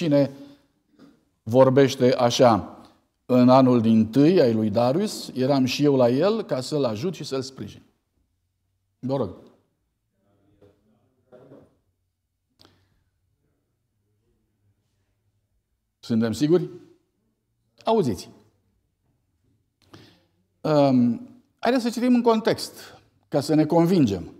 Cine vorbește așa? În anul din tâi ai lui Darius, eram și eu la el ca să-l ajut și să-l sprijin. Vă rog. Suntem siguri? Auziți. Um, haideți să citim în context, ca să ne convingem.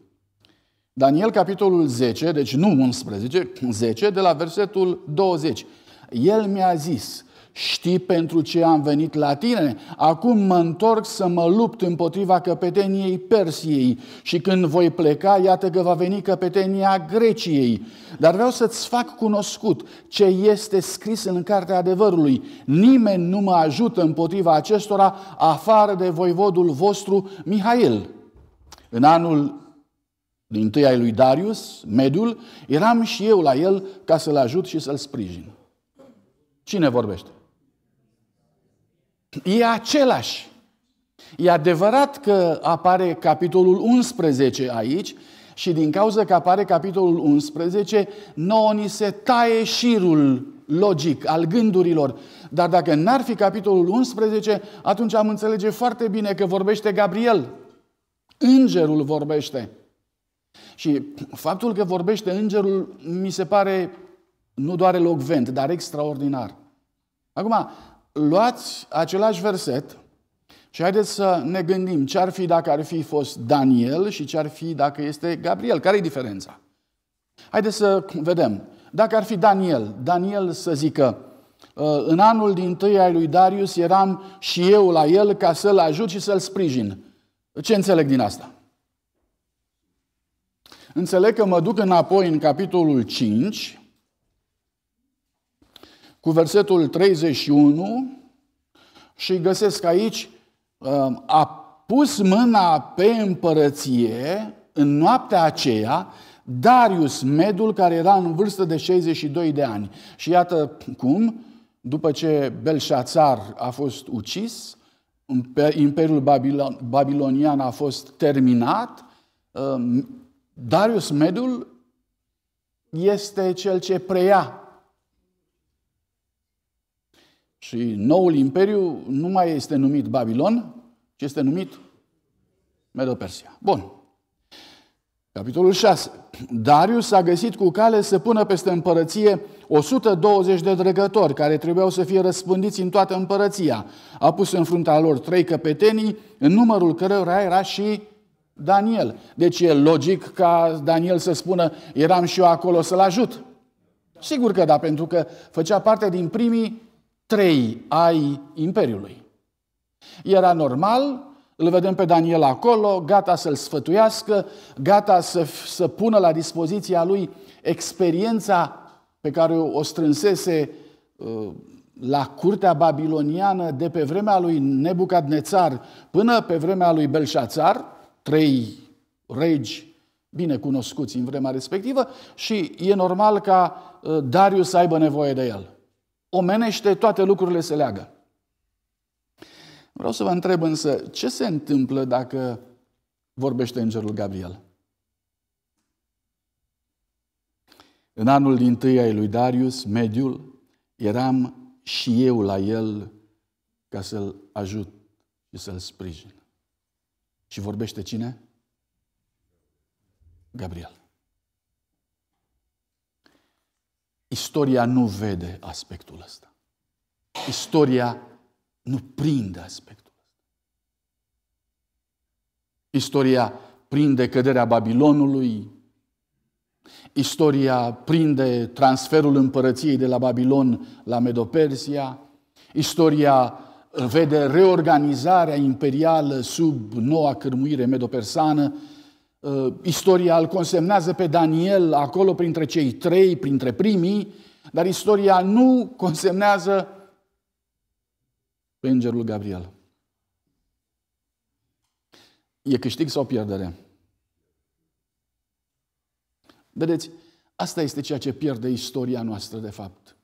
Daniel, capitolul 10, deci nu 11, 10, de la versetul 20. El mi-a zis, știi pentru ce am venit la tine? Acum mă întorc să mă lupt împotriva căpeteniei Persiei și când voi pleca, iată că va veni căpetenia Greciei. Dar vreau să-ți fac cunoscut ce este scris în Cartea Adevărului. Nimeni nu mă ajută împotriva acestora, afară de voivodul vostru, Mihail. În anul din tâi ai lui Darius, Medul, eram și eu la el ca să-l ajut și să-l sprijin. Cine vorbește? E același. E adevărat că apare capitolul 11 aici și din cauza că apare capitolul 11, nouă ni se taie șirul logic al gândurilor. Dar dacă n-ar fi capitolul 11, atunci am înțelege foarte bine că vorbește Gabriel. Îngerul vorbește. Și faptul că vorbește îngerul mi se pare nu doar elocvent, dar extraordinar. Acum, luați același verset și haideți să ne gândim ce ar fi dacă ar fi fost Daniel și ce ar fi dacă este Gabriel. Care e diferența? Haideți să vedem. Dacă ar fi Daniel, Daniel să zică, ă, în anul din tâi ai lui Darius eram și eu la el ca să-l ajut și să-l sprijin. Ce înțeleg din asta? Înțeleg că mă duc înapoi în capitolul 5, cu versetul 31 și găsesc aici uh, a pus mâna pe împărăție în noaptea aceea Darius, medul care era în vârstă de 62 de ani. Și iată cum, după ce Belșațar a fost ucis, Imperiul Babilonian a fost terminat, uh, Darius Medul este cel ce preia și noul imperiu nu mai este numit Babilon, ci este numit Medo-Persia. Bun. Capitolul 6. Darius a găsit cu cale să pună peste împărăție 120 de drăgători care trebuiau să fie răspândiți în toată împărăția. A pus în fruntea lor trei căpetenii, în numărul cărora era și Daniel. Deci e logic ca Daniel să spună, eram și eu acolo să-l ajut. Sigur că da, pentru că făcea parte din primii trei ai Imperiului. Era normal, îl vedem pe Daniel acolo, gata să-l sfătuiască, gata să, să pună la dispoziția lui experiența pe care o strânsese uh, la curtea babiloniană de pe vremea lui Nebucadnețar până pe vremea lui Belșațar, trei regi bine cunoscuți în vremea respectivă și e normal ca uh, Darius să aibă nevoie de el. Omenește, toate lucrurile se leagă. Vreau să vă întreb însă, ce se întâmplă dacă vorbește îngerul Gabriel? În anul din tâi ai lui Darius, mediul, eram și eu la el ca să-l ajut și să-l sprijin. Și vorbește cine? Gabriel. Istoria nu vede aspectul ăsta. Istoria nu prinde aspectul ăsta. Istoria prinde căderea Babilonului, istoria prinde transferul împărăției de la Babilon la Medopersia, istoria vede reorganizarea imperială sub noua cărmuire medopersană, uh, istoria îl consemnează pe Daniel acolo printre cei trei, printre primii, dar istoria nu consemnează pe îngerul Gabriel. E câștig sau pierdere? Vedeți, asta este ceea ce pierde istoria noastră, de fapt.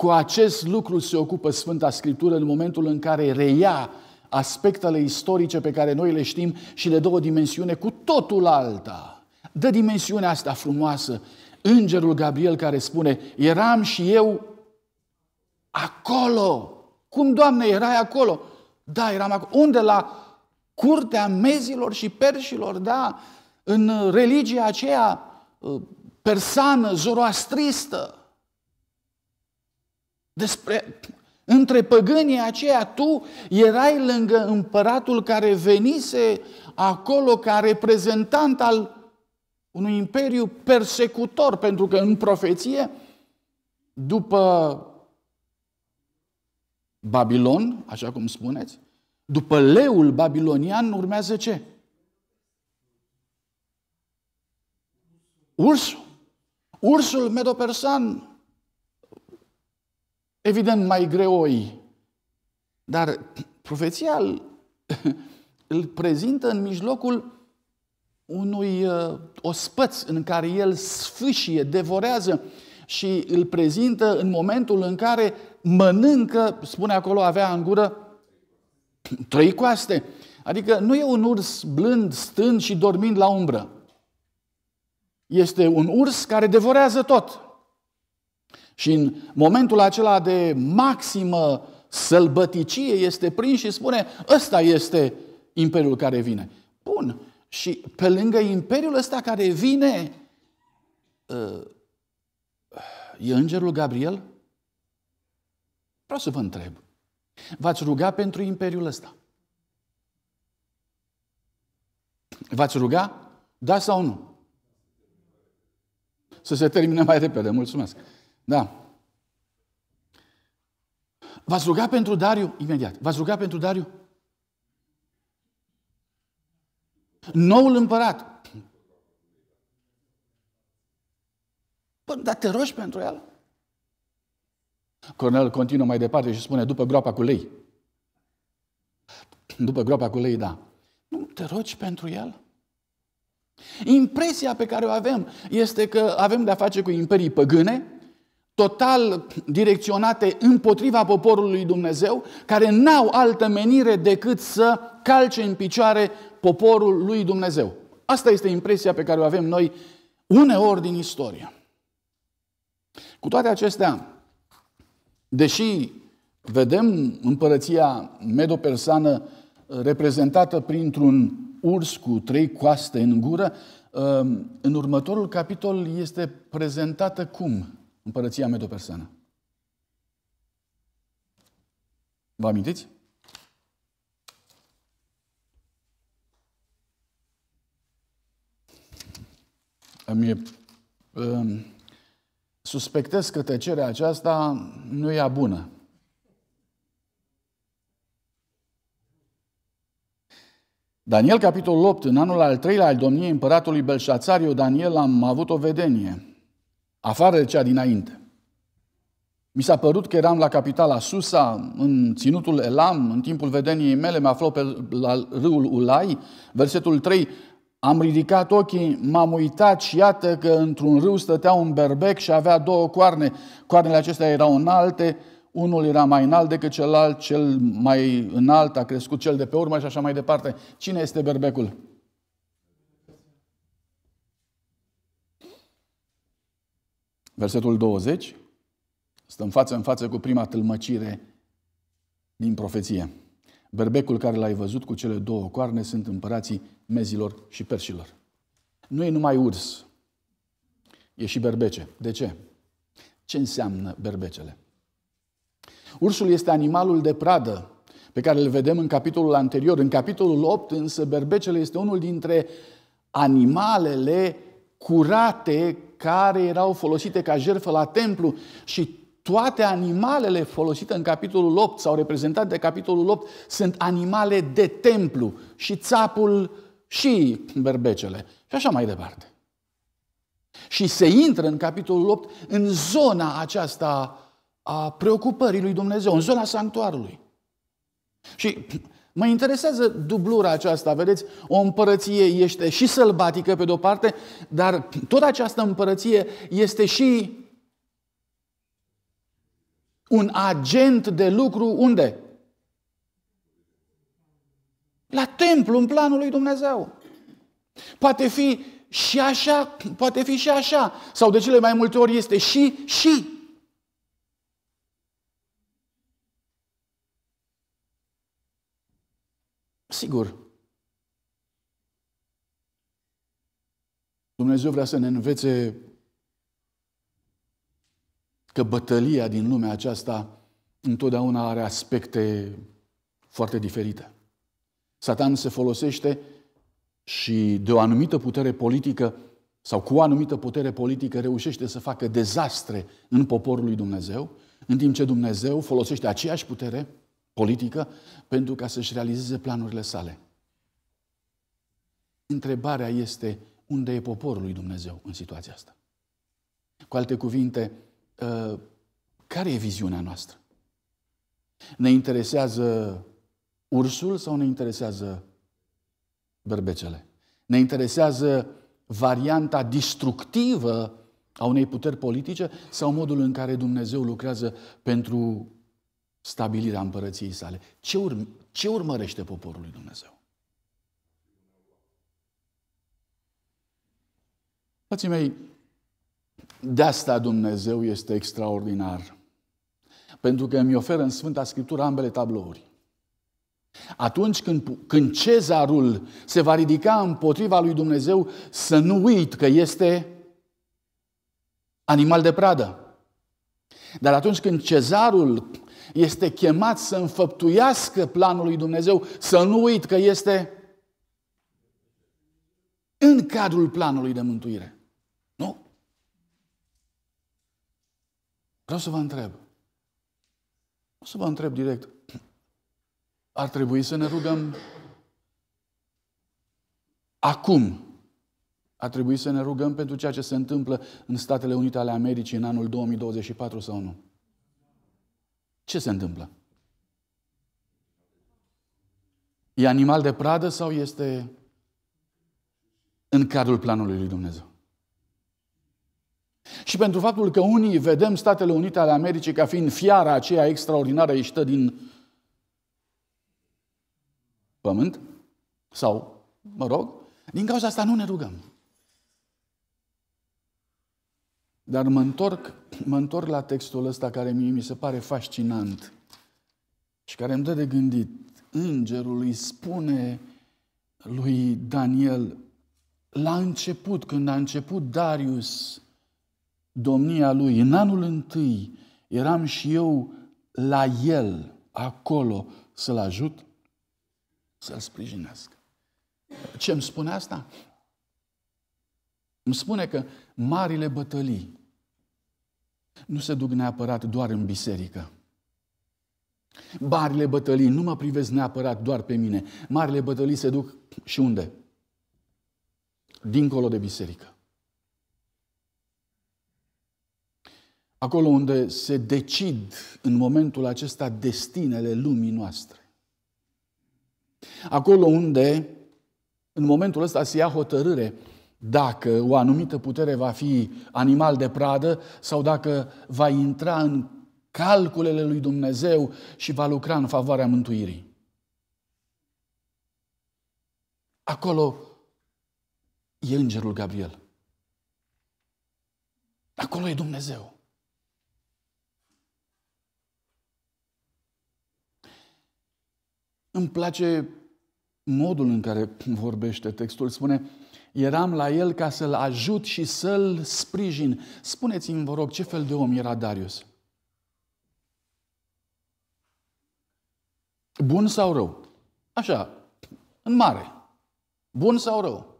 Cu acest lucru se ocupă Sfânta Scriptură în momentul în care reia aspectele istorice pe care noi le știm și le dă o dimensiune cu totul alta. Dă dimensiunea asta frumoasă. Îngerul Gabriel care spune, eram și eu acolo. Cum, Doamne, erai acolo? Da, eram acolo. Unde? La curtea mezilor și perșilor, da? În religia aceea uh, persană, zoroastristă. Despre, între păgânii aceia tu erai lângă împăratul care venise acolo ca reprezentant al unui imperiu persecutor, pentru că în profeție, după Babilon, așa cum spuneți, după leul babilonian urmează ce? Ursul. Ursul medopersan evident mai greoi. Dar profeția îl, îl prezintă în mijlocul unui uh, ospăț în care el sfâșie, devorează și îl prezintă în momentul în care mănâncă, spune acolo, avea în gură trei coaste. Adică nu e un urs blând, stând și dormind la umbră. Este un urs care devorează tot. Și în momentul acela de maximă sălbăticie este prins și spune, ăsta este imperiul care vine. Bun, și pe lângă imperiul ăsta care vine, uh, e îngerul Gabriel? Vreau să vă întreb. V-ați ruga pentru imperiul ăsta? V-ați ruga? Da sau nu? Să se termine mai repede, mulțumesc. Da. V-ați rugat pentru Dariu? Imediat. V-ați rugat pentru Dariu? Noul împărat. Păi, dar te rogi pentru el? Cornel continuă mai departe și spune, după groapa cu lei. După groapa cu lei, da. Nu te rogi pentru el? Impresia pe care o avem este că avem de-a face cu imperii păgâne, total direcționate împotriva poporului Dumnezeu, care n-au altă menire decât să calce în picioare poporul lui Dumnezeu. Asta este impresia pe care o avem noi uneori din istorie. Cu toate acestea, deși vedem împărăția medopersană uh, reprezentată printr-un urs cu trei coaste în gură, uh, în următorul capitol este prezentată cum? împărăția medopersană. Vă amintiți? Îmi, um, suspectez că tăcerea aceasta nu e a bună. Daniel, capitolul 8, în anul al treilea al domniei împăratului Belșațariu, Daniel, am avut o vedenie afară de cea dinainte. Mi s-a părut că eram la capitala Susa, în ținutul Elam, în timpul vedeniei mele, mă aflau pe la râul Ulai, versetul 3, am ridicat ochii, m-am uitat și iată că într-un râu stătea un berbec și avea două coarne. Coarnele acestea erau înalte, unul era mai înalt decât celălalt, cel mai înalt a crescut cel de pe urmă și așa mai departe. Cine este berbecul? versetul 20, stăm față în față cu prima tâlmăcire din profeție. Berbecul care l-ai văzut cu cele două coarne sunt împărații mezilor și perșilor. Nu e numai urs, e și berbece. De ce? Ce înseamnă berbecele? Ursul este animalul de pradă pe care îl vedem în capitolul anterior. În capitolul 8 însă berbecele este unul dintre animalele curate care erau folosite ca jertfă la templu și toate animalele folosite în capitolul 8 sau reprezentate de capitolul 8 sunt animale de templu și țapul și berbecele și așa mai departe. Și se intră în capitolul 8 în zona aceasta a preocupării lui Dumnezeu, în zona sanctuarului. Și Mă interesează dublura aceasta, vedeți? O împărăție este și sălbatică pe de-o parte, dar tot această împărăție este și un agent de lucru unde? La templu, în planul lui Dumnezeu. Poate fi și așa, poate fi și așa. Sau de cele mai multe ori este și, și. sigur. Dumnezeu vrea să ne învețe că bătălia din lumea aceasta întotdeauna are aspecte foarte diferite. Satan se folosește și de o anumită putere politică sau cu o anumită putere politică reușește să facă dezastre în poporul lui Dumnezeu, în timp ce Dumnezeu folosește aceeași putere politică pentru ca să-și realizeze planurile sale. Întrebarea este unde e poporul lui Dumnezeu în situația asta? Cu alte cuvinte, uh, care e viziunea noastră? Ne interesează ursul sau ne interesează berbecele? Ne interesează varianta destructivă a unei puteri politice sau modul în care Dumnezeu lucrează pentru stabilirea împărăției sale. Ce, urm- ce urmărește poporul lui Dumnezeu? Frații mei, de asta Dumnezeu este extraordinar. Pentru că îmi oferă în Sfânta Scriptură ambele tablouri. Atunci când, când cezarul se va ridica împotriva lui Dumnezeu, să nu uit că este animal de pradă. Dar atunci când cezarul este chemat să înfăptuiască planul lui Dumnezeu, să nu uit că este în cadrul planului de mântuire. Nu? Vreau să vă întreb. O să vă întreb direct. Ar trebui să ne rugăm acum. Ar trebui să ne rugăm pentru ceea ce se întâmplă în Statele Unite ale Americii în anul 2024 sau nu? ce se întâmplă? E animal de pradă sau este în cadrul planului lui Dumnezeu? Și pentru faptul că unii vedem Statele Unite ale Americii ca fiind fiara aceea extraordinară ieșită din pământ, sau, mă rog, din cauza asta nu ne rugăm. Dar mă întorc, mă întorc la textul ăsta care mie mi se pare fascinant și care îmi dă de gândit. Îngerul îi spune lui Daniel, la început, când a început Darius domnia lui, în anul întâi, eram și eu la el, acolo, să-l ajut, să-l sprijinesc. Ce îmi spune asta? Îmi spune că marile bătălii nu se duc neapărat doar în biserică. Marile bătălii nu mă privesc neapărat doar pe mine. Marile bătălii se duc și unde? Dincolo de biserică. Acolo unde se decid în momentul acesta destinele lumii noastre. Acolo unde în momentul ăsta se ia hotărâre dacă o anumită putere va fi animal de pradă sau dacă va intra în calculele lui Dumnezeu și va lucra în favoarea mântuirii. Acolo e îngerul Gabriel. Acolo e Dumnezeu. Îmi place modul în care vorbește textul. Spune, Eram la el ca să-l ajut și să-l sprijin. Spuneți-mi, vă rog, ce fel de om era Darius? Bun sau rău? Așa, în mare. Bun sau rău?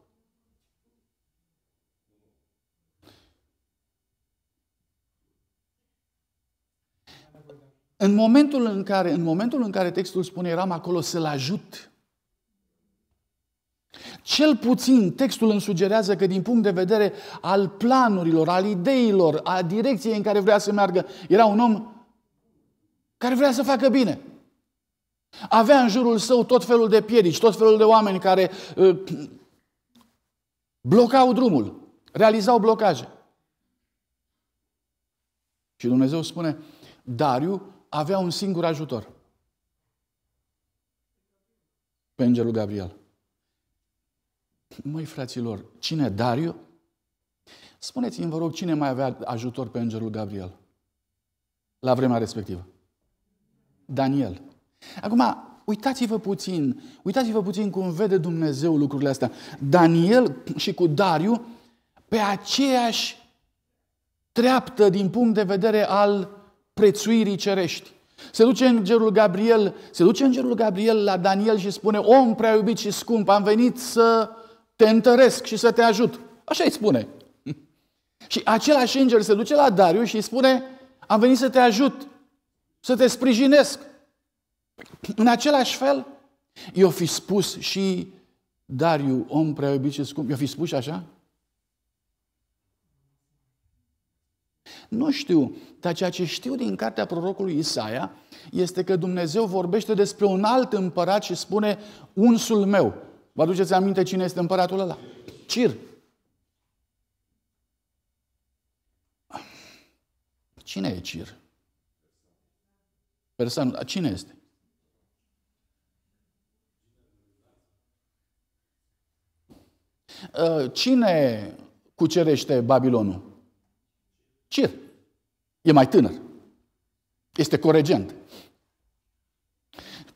În momentul în care, în momentul în care textul spune eram acolo să-l ajut cel puțin textul îmi sugerează că din punct de vedere al planurilor, al ideilor, a direcției în care vrea să meargă, era un om care vrea să facă bine. Avea în jurul său tot felul de piedici, tot felul de oameni care uh, blocau drumul, realizau blocaje. Și Dumnezeu spune, Dariu avea un singur ajutor. Pe îngerul Gabriel. Măi, fraților, cine? Dariu? Spuneți-mi, vă rog, cine mai avea ajutor pe îngerul Gabriel? La vremea respectivă. Daniel. Acum, uitați-vă puțin, uitați-vă puțin cum vede Dumnezeu lucrurile astea. Daniel și cu Dariu pe aceeași treaptă din punct de vedere al prețuirii cerești. Se duce îngerul Gabriel, se duce îngerul Gabriel la Daniel și spune, om prea iubit și scump, am venit să te întăresc și să te ajut. Așa îi spune. Și același înger se duce la Darius și îi spune, am venit să te ajut, să te sprijinesc. În același fel, i i-o fi spus și Dariu, om prea iubit și scump, i-o fi spus așa? Nu știu, dar ceea ce știu din cartea prorocului Isaia este că Dumnezeu vorbește despre un alt împărat și spune unsul meu, Vă aduceți aminte cine este împăratul ăla? Cir. Cine e Cir? Persanul. dar cine este? Ă, cine cucerește Babilonul? Cir. E mai tânăr. Este coregent.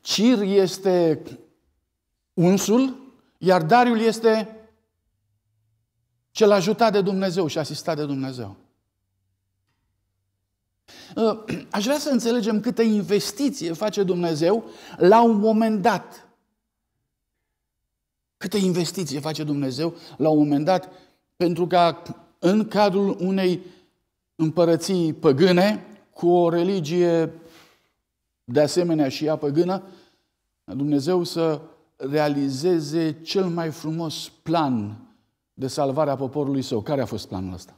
Cir este unsul iar dariul este cel ajutat de Dumnezeu și asistat de Dumnezeu. Uh, aș vrea să înțelegem câtă investiție face Dumnezeu la un moment dat. Câtă investiție face Dumnezeu la un moment dat pentru ca în cadrul unei împărății păgâne, cu o religie de asemenea și ea păgână, Dumnezeu să realizeze cel mai frumos plan de salvare a poporului său. Care a fost planul ăsta?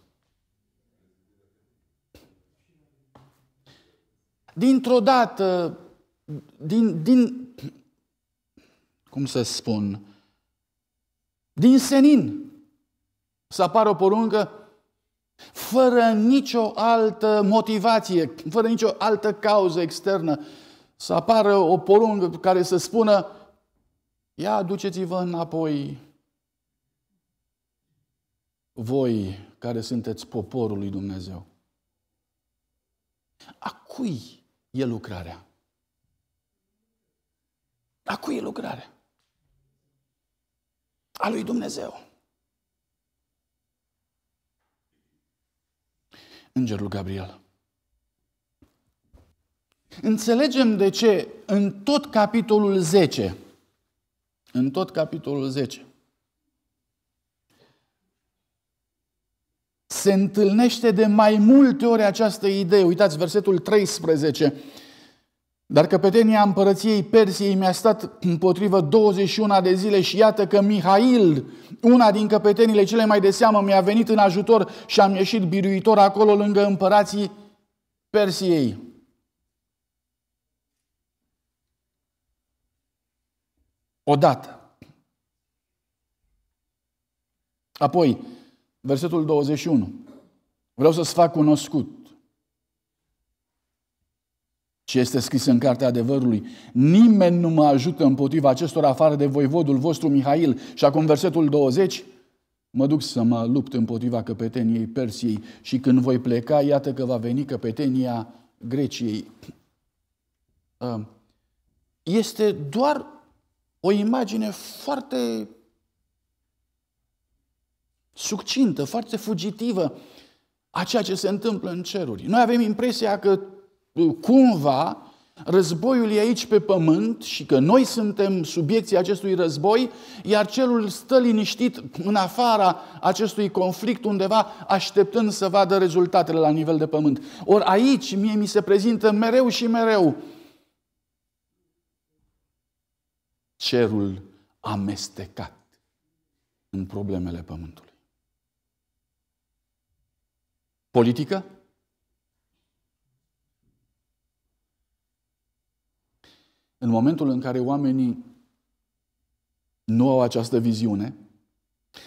Dintr-o dată, din, din, cum să spun, din senin, să apară o poruncă fără nicio altă motivație, fără nicio altă cauză externă, să apară o poruncă care să spună Ia aduceți-vă înapoi voi care sunteți poporul lui Dumnezeu. A cui e lucrarea? A cui e lucrarea? A lui Dumnezeu. Îngerul Gabriel. Înțelegem de ce în tot capitolul 10 în tot capitolul 10. Se întâlnește de mai multe ori această idee. Uitați, versetul 13. Dar căpetenia împărăției Persiei mi-a stat împotrivă 21 de zile și iată că Mihail, una din căpetenile cele mai de seamă, mi-a venit în ajutor și am ieșit biruitor acolo lângă împărații Persiei. Odată. Apoi, versetul 21. Vreau să-ți fac cunoscut ce este scris în cartea adevărului. Nimeni nu mă ajută împotriva acestor afară de voivodul vostru Mihail. Și acum versetul 20. Mă duc să mă lupt împotriva căpeteniei Persiei și când voi pleca, iată că va veni căpetenia Greciei. Este doar o imagine foarte succintă, foarte fugitivă a ceea ce se întâmplă în ceruri. Noi avem impresia că uh, cumva războiul e aici pe pământ și că noi suntem subiecții acestui război, iar cerul stă liniștit în afara acestui conflict undeva, așteptând să vadă rezultatele la nivel de pământ. Ori aici mie mi se prezintă mereu și mereu cerul amestecat în problemele pământului. Politică? În momentul în care oamenii nu au această viziune,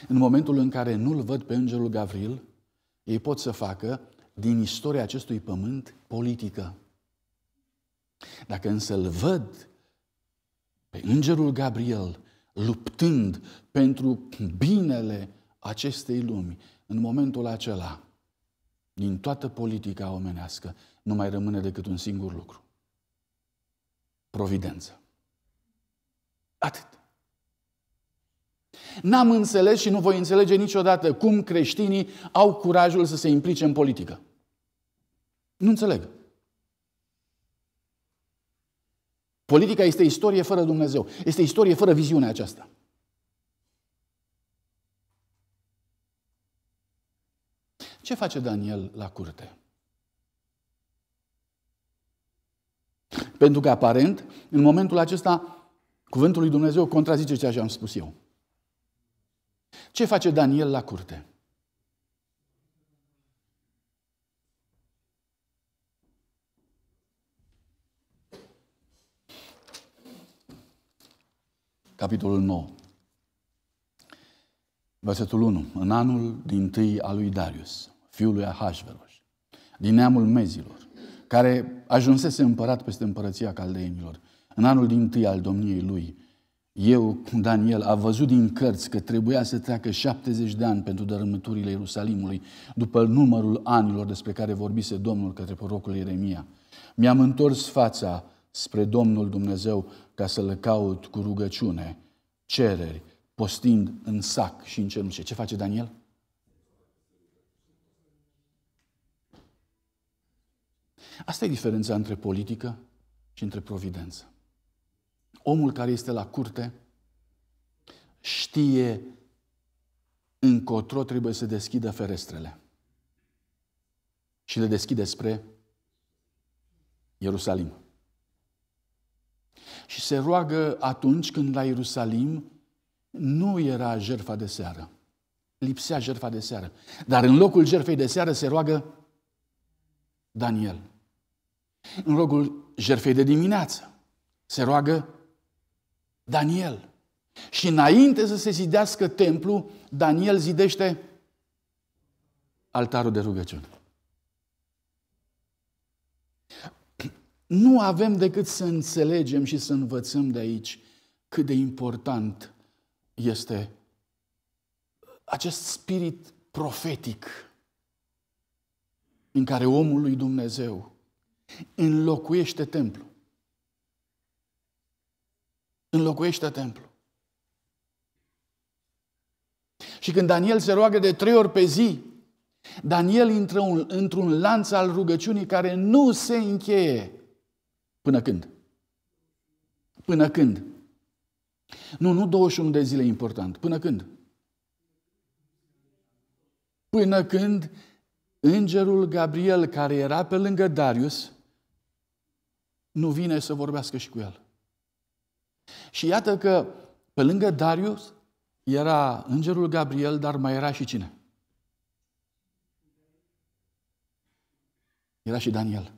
în momentul în care nu-l văd pe Îngerul Gavril, ei pot să facă din istoria acestui pământ politică. Dacă însă îl văd pe îngerul Gabriel luptând pentru binele acestei lumi, în momentul acela, din toată politica omenească, nu mai rămâne decât un singur lucru. Providență. Atât. N-am înțeles și nu voi înțelege niciodată cum creștinii au curajul să se implice în politică. Nu înțeleg. Politica este istorie fără Dumnezeu. Este istorie fără viziunea aceasta. Ce face Daniel la curte? Pentru că aparent, în momentul acesta, cuvântul lui Dumnezeu contrazice ceea ce am spus eu. Ce face Daniel la curte? capitolul 9. Versetul 1. În anul din tâi al lui Darius, fiul lui Ahasveros, din neamul mezilor, care ajunsese împărat peste împărăția caldeenilor, în anul din tâi al domniei lui, eu, Daniel, a văzut din cărți că trebuia să treacă 70 de ani pentru dărâmăturile Ierusalimului, după numărul anilor despre care vorbise Domnul către prorocul Ieremia. Mi-am întors fața spre Domnul Dumnezeu ca să le caut cu rugăciune, cereri, postind în sac și în cenușe. Ce face Daniel? Asta e diferența între politică și între providență. Omul care este la curte știe încotro trebuie să deschidă ferestrele. Și le deschide spre Ierusalim. Și se roagă atunci când la Ierusalim nu era jertfa de seară. Lipsea jertfa de seară. Dar în locul jertfei de seară se roagă Daniel. În locul jertfei de dimineață se roagă Daniel. Și înainte să se zidească templu, Daniel zidește altarul de rugăciune. Nu avem decât să înțelegem și să învățăm de aici cât de important este acest spirit profetic în care omul lui Dumnezeu înlocuiește templu. Înlocuiește templu. Și când Daniel se roagă de trei ori pe zi, Daniel intră un, într-un lanț al rugăciunii care nu se încheie Până când? Până când? Nu, nu 21 de zile e important. Până când? Până când îngerul Gabriel, care era pe lângă Darius, nu vine să vorbească și cu el. Și iată că pe lângă Darius era îngerul Gabriel, dar mai era și cine? Era și Daniel.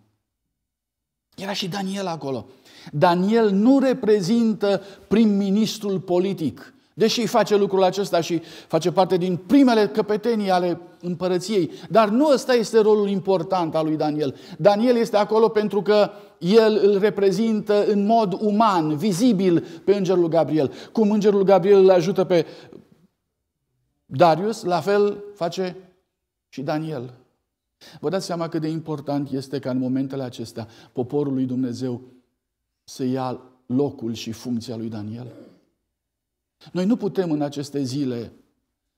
Era și Daniel acolo. Daniel nu reprezintă prim-ministrul politic. Deși face lucrul acesta și face parte din primele căpetenii ale împărăției, dar nu ăsta este rolul important al lui Daniel. Daniel este acolo pentru că el îl reprezintă în mod uman, vizibil pe îngerul Gabriel. Cum îngerul Gabriel îl ajută pe Darius, la fel face și Daniel. Vă dați seama cât de important este ca în momentele acestea poporul lui Dumnezeu să ia locul și funcția lui Daniel? Noi nu putem în aceste zile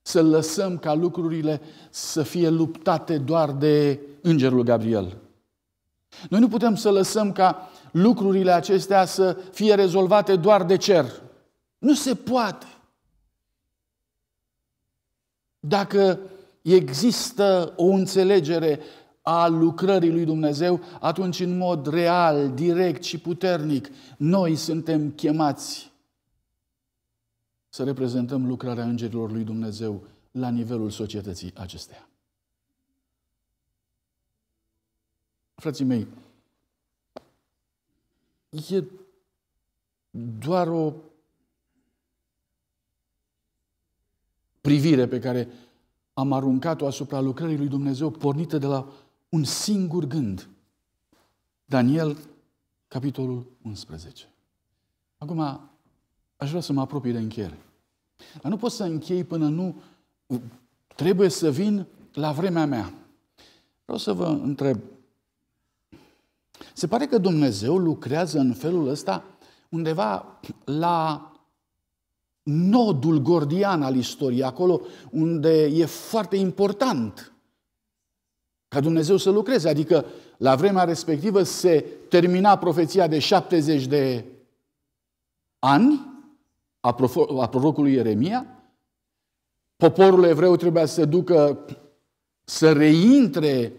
să lăsăm ca lucrurile să fie luptate doar de Îngerul Gabriel. Noi nu putem să lăsăm ca lucrurile acestea să fie rezolvate doar de cer. Nu se poate. Dacă există o înțelegere a lucrării lui Dumnezeu, atunci în mod real, direct și puternic, noi suntem chemați să reprezentăm lucrarea îngerilor lui Dumnezeu la nivelul societății acesteia. Frații mei, e doar o privire pe care am aruncat-o asupra lucrării lui Dumnezeu, pornită de la un singur gând. Daniel, capitolul 11. Acum, aș vrea să mă apropii de încheiere. Dar nu pot să închei până nu trebuie să vin la vremea mea. Vreau să vă întreb. Se pare că Dumnezeu lucrează în felul ăsta undeva la nodul gordian al istoriei, acolo unde e foarte important ca Dumnezeu să lucreze. Adică la vremea respectivă se termina profeția de 70 de ani a prorocului Ieremia, poporul evreu trebuia să se ducă să reintre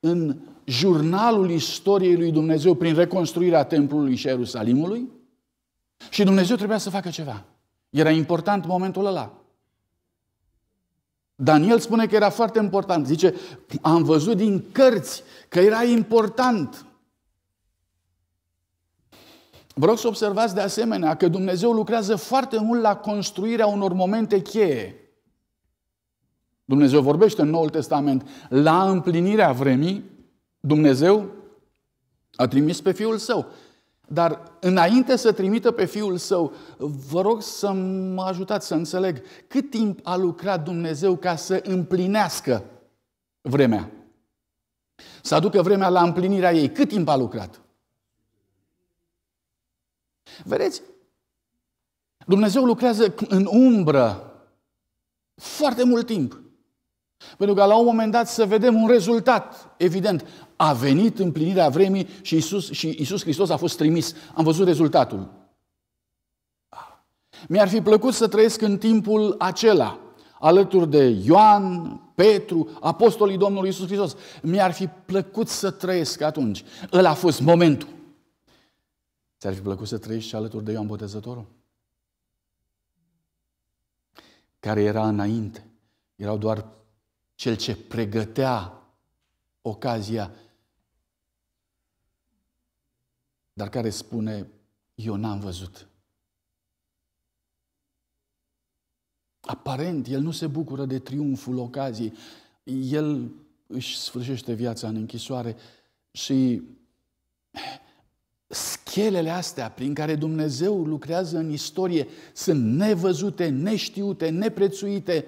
în jurnalul istoriei lui Dumnezeu prin reconstruirea templului și Ierusalimului și Dumnezeu trebuia să facă ceva. Era important momentul ăla. Daniel spune că era foarte important. Zice, am văzut din cărți că era important. Vreau să observați de asemenea că Dumnezeu lucrează foarte mult la construirea unor momente cheie. Dumnezeu vorbește în Noul Testament. La împlinirea vremii, Dumnezeu a trimis pe Fiul Său dar înainte să trimită pe Fiul Său, vă rog să mă ajutați să înțeleg cât timp a lucrat Dumnezeu ca să împlinească vremea. Să aducă vremea la împlinirea ei. Cât timp a lucrat? Vedeți? Dumnezeu lucrează în umbră foarte mult timp. Pentru că la un moment dat să vedem un rezultat evident. A venit împlinirea vremii și Isus, și Isus Hristos a fost trimis. Am văzut rezultatul. Mi-ar fi plăcut să trăiesc în timpul acela, alături de Ioan, Petru, apostolii Domnului Isus Hristos. Mi-ar fi plăcut să trăiesc atunci. Ăla a fost momentul. Ți-ar fi plăcut să trăiești și alături de Ioan Botezătorul? Care era înainte. Erau doar cel ce pregătea ocazia, dar care spune, eu n-am văzut. Aparent, el nu se bucură de triumful ocaziei. El își sfârșește viața în închisoare și Schelele astea prin care Dumnezeu lucrează în istorie sunt nevăzute, neștiute, neprețuite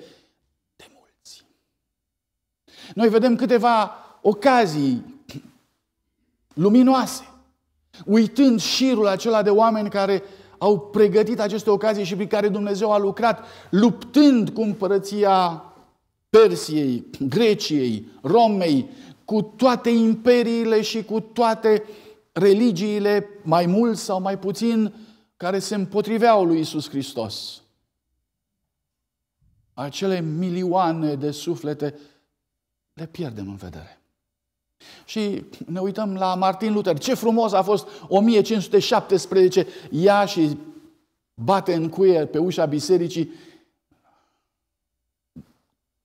noi vedem câteva ocazii luminoase, uitând șirul acela de oameni care au pregătit aceste ocazii și prin care Dumnezeu a lucrat, luptând cu împărăția Persiei, Greciei, Romei, cu toate imperiile și cu toate religiile, mai mult sau mai puțin, care se împotriveau lui Isus Hristos. Acele milioane de suflete le pierdem în vedere. Și ne uităm la Martin Luther. Ce frumos a fost 1517. Ia și bate în cuie pe ușa bisericii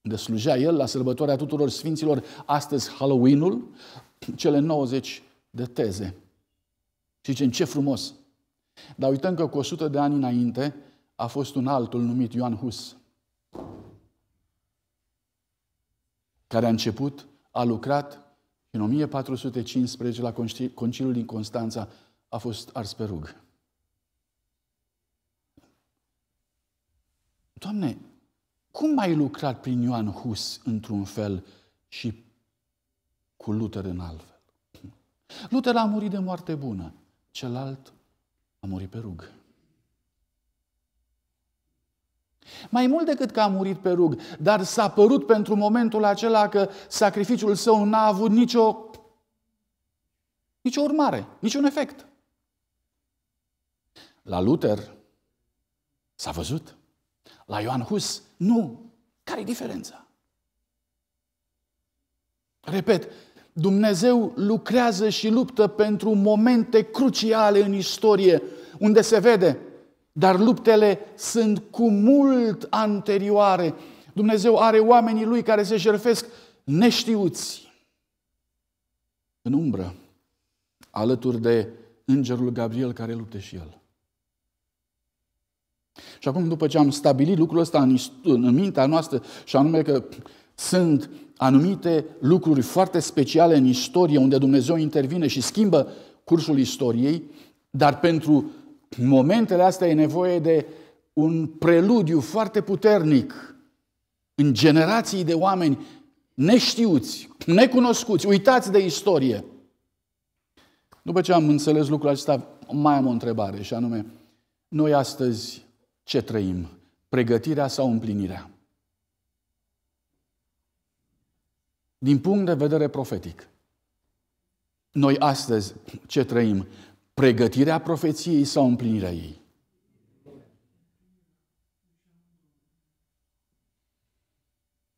de slujea el la sărbătoarea tuturor sfinților, astăzi Halloweenul, cele 90 de teze. Și zicem, ce frumos! Dar uităm că cu 100 de ani înainte a fost un altul numit Ioan Hus, care a început, a lucrat și în 1415 la Concilul din Constanța a fost ars pe rug. Doamne, cum ai lucrat prin Ioan Hus într-un fel și cu Luther în altfel? Luther a murit de moarte bună, celălalt a murit pe rugă. Mai mult decât că a murit pe rug, dar s-a părut pentru momentul acela că sacrificiul său n-a avut nicio, nicio urmare, niciun efect. La Luther s-a văzut. La Ioan Hus, nu. Care-i diferența? Repet, Dumnezeu lucrează și luptă pentru momente cruciale în istorie, unde se vede dar luptele sunt cu mult anterioare. Dumnezeu are oamenii lui care se jerfesc neștiuți. În umbră, alături de îngerul Gabriel care lupte și el. Și acum, după ce am stabilit lucrul ăsta în, în mintea noastră, și anume că sunt anumite lucruri foarte speciale în istorie, unde Dumnezeu intervine și schimbă cursul istoriei, dar pentru în momentele astea e nevoie de un preludiu foarte puternic în generații de oameni neștiuți, necunoscuți, uitați de istorie. După ce am înțeles lucrul acesta, mai am o întrebare și anume, noi astăzi ce trăim? Pregătirea sau împlinirea? Din punct de vedere profetic, noi astăzi ce trăim? Pregătirea profeției sau împlinirea ei?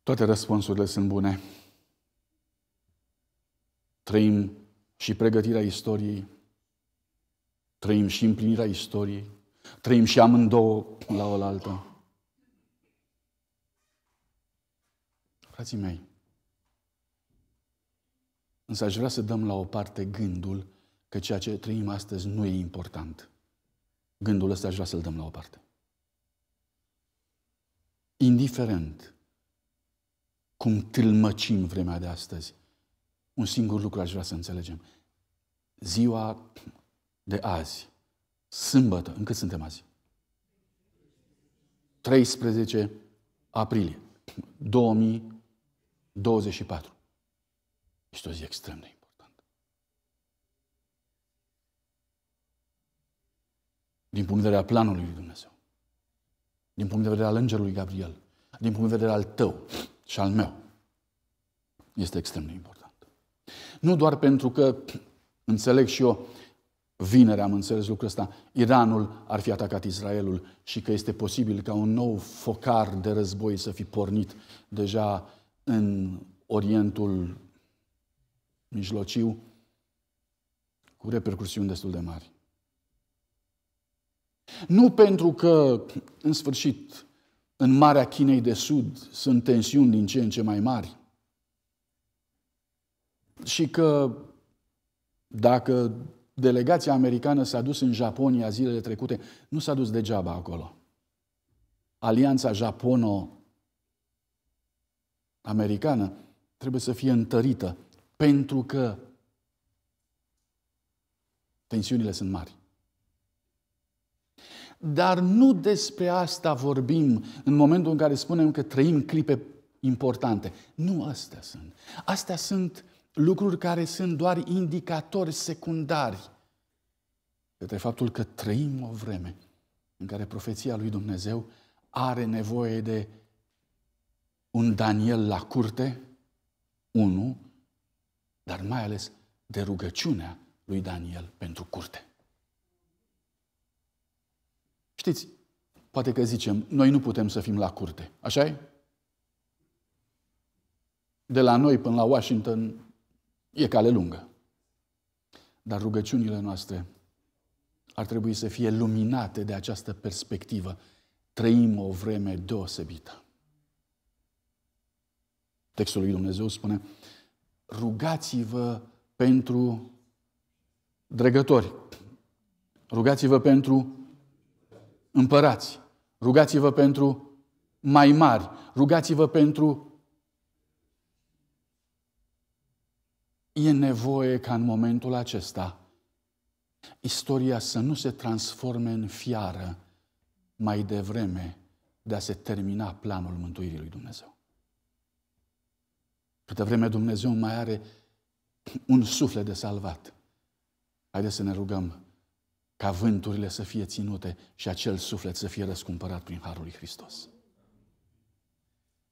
Toate răspunsurile sunt bune. Trăim și pregătirea istoriei, trăim și împlinirea istoriei, trăim și amândouă la oaltă. Frații mei, însă aș vrea să dăm la o parte gândul că ceea ce trăim astăzi nu e important. Gândul ăsta aș vrea să-l dăm la o parte. Indiferent cum tâlmăcim vremea de astăzi, un singur lucru aș vrea să înțelegem. Ziua de azi, sâmbătă, încât suntem azi? 13 aprilie 2024. Este o zi extrem de din punct de vedere al planului lui Dumnezeu, din punct de vedere al îngerului Gabriel, din punct de vedere al tău și al meu, este extrem de important. Nu doar pentru că, înțeleg și eu, vineri am înțeles lucrul ăsta, Iranul ar fi atacat Israelul și că este posibil ca un nou focar de război să fi pornit deja în Orientul Mijlociu, cu repercursiuni destul de mari. Nu pentru că, în sfârșit, în Marea Chinei de Sud sunt tensiuni din ce în ce mai mari și că dacă delegația americană s-a dus în Japonia zilele trecute, nu s-a dus degeaba acolo. Alianța japono-americană trebuie să fie întărită pentru că tensiunile sunt mari. Dar nu despre asta vorbim în momentul în care spunem că trăim clipe importante. Nu astea sunt. Astea sunt lucruri care sunt doar indicatori secundari către faptul că trăim o vreme în care profeția lui Dumnezeu are nevoie de un Daniel la curte, unu, dar mai ales de rugăciunea lui Daniel pentru curte. Știți, poate că zicem, noi nu putem să fim la curte. așa e? De la noi până la Washington e cale lungă. Dar rugăciunile noastre ar trebui să fie luminate de această perspectivă. Trăim o vreme deosebită. Textul lui Dumnezeu spune, rugați-vă pentru dregători, rugați-vă pentru împărați, rugați-vă pentru mai mari, rugați-vă pentru E nevoie ca în momentul acesta istoria să nu se transforme în fiară mai devreme de a se termina planul mântuirii lui Dumnezeu. Câte vreme Dumnezeu mai are un suflet de salvat. Haideți să ne rugăm ca vânturile să fie ținute și acel suflet să fie răscumpărat prin Harul lui Hristos.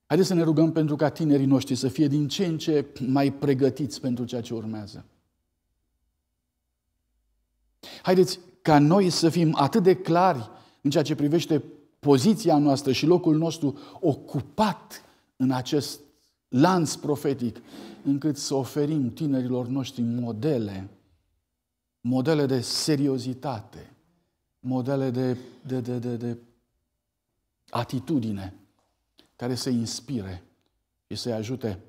Haideți să ne rugăm pentru ca tinerii noștri să fie din ce în ce mai pregătiți pentru ceea ce urmează. Haideți ca noi să fim atât de clari în ceea ce privește poziția noastră și locul nostru ocupat în acest lanț profetic, încât să oferim tinerilor noștri modele modele de seriozitate, modele de, de, de, de, de atitudine care să inspire și să-i ajute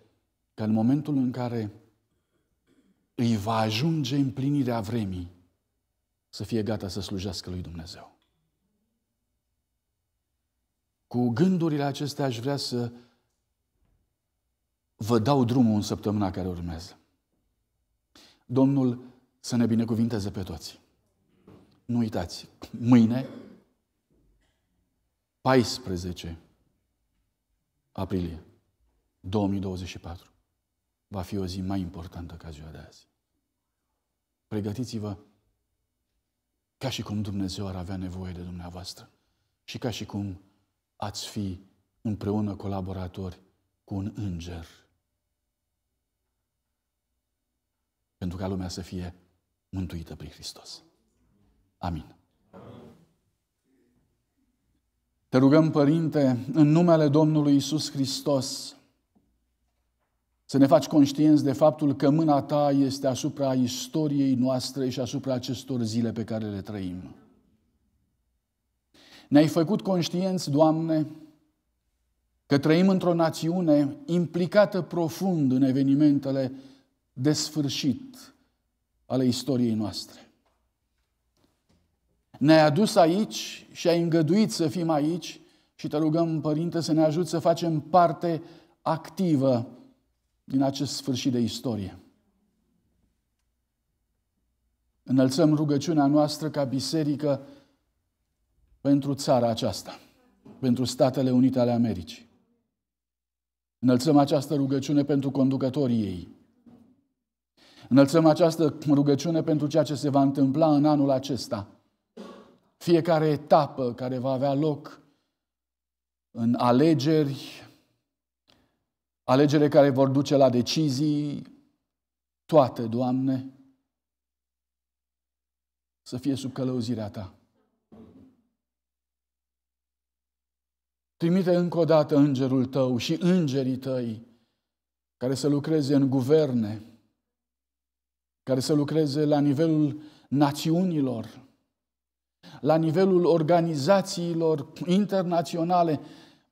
că în momentul în care îi va ajunge împlinirea vremii, să fie gata să slujească lui Dumnezeu. Cu gândurile acestea aș vrea să vă dau drumul în săptămâna care urmează. Domnul să ne binecuvinteze pe toți. Nu uitați, mâine, 14 aprilie 2024, va fi o zi mai importantă ca ziua de azi. Pregătiți-vă ca și cum Dumnezeu ar avea nevoie de dumneavoastră și ca și cum ați fi împreună colaboratori cu un înger. Pentru ca lumea să fie mântuită prin Hristos. Amin. Te rugăm, Părinte, în numele Domnului Isus Hristos, să ne faci conștienți de faptul că mâna Ta este asupra istoriei noastre și asupra acestor zile pe care le trăim. Ne-ai făcut conștienți, Doamne, că trăim într-o națiune implicată profund în evenimentele de sfârșit ale istoriei noastre. Ne-ai adus aici și ai îngăduit să fim aici și te rugăm, Părinte, să ne ajut să facem parte activă din acest sfârșit de istorie. Înălțăm rugăciunea noastră ca biserică pentru țara aceasta, pentru Statele Unite ale Americii. Înălțăm această rugăciune pentru conducătorii ei, Înălțăm această rugăciune pentru ceea ce se va întâmpla în anul acesta. Fiecare etapă care va avea loc în alegeri, alegere care vor duce la decizii, toate, Doamne, să fie sub călăuzirea Ta. Trimite încă o dată îngerul tău și îngerii tăi care să lucreze în guverne, care să lucreze la nivelul națiunilor, la nivelul organizațiilor internaționale,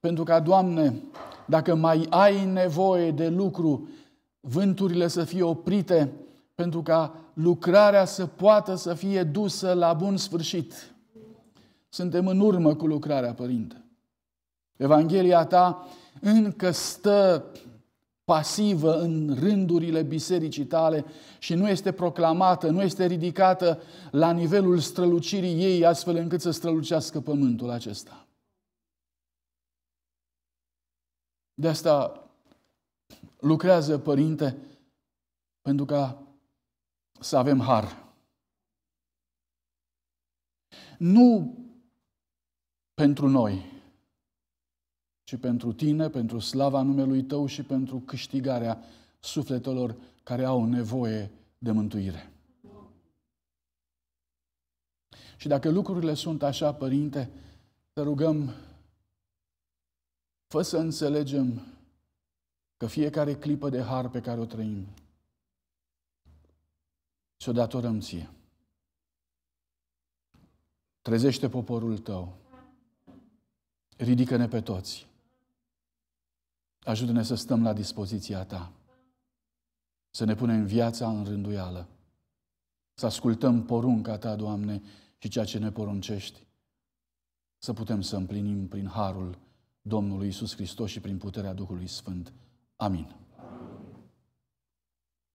pentru ca, Doamne, dacă mai ai nevoie de lucru, vânturile să fie oprite, pentru ca lucrarea să poată să fie dusă la bun sfârșit. Suntem în urmă cu lucrarea, Părinte. Evanghelia ta încă stă pasivă în rândurile bisericii tale și nu este proclamată, nu este ridicată la nivelul strălucirii ei, astfel încât să strălucească pământul acesta. De asta lucrează, Părinte, pentru ca să avem har. Nu pentru noi, ci pentru tine, pentru slava numelui tău și pentru câștigarea sufletelor care au nevoie de mântuire. Și dacă lucrurile sunt așa, Părinte, te rugăm, fă să înțelegem că fiecare clipă de har pe care o trăim, și o datorăm ție. Trezește poporul tău. Ridică-ne pe toți. Ajută-ne să stăm la dispoziția Ta, să ne punem viața în rânduială, să ascultăm porunca Ta, Doamne, și ceea ce ne poruncești, să putem să împlinim prin harul Domnului Isus Hristos și prin puterea Duhului Sfânt. Amin.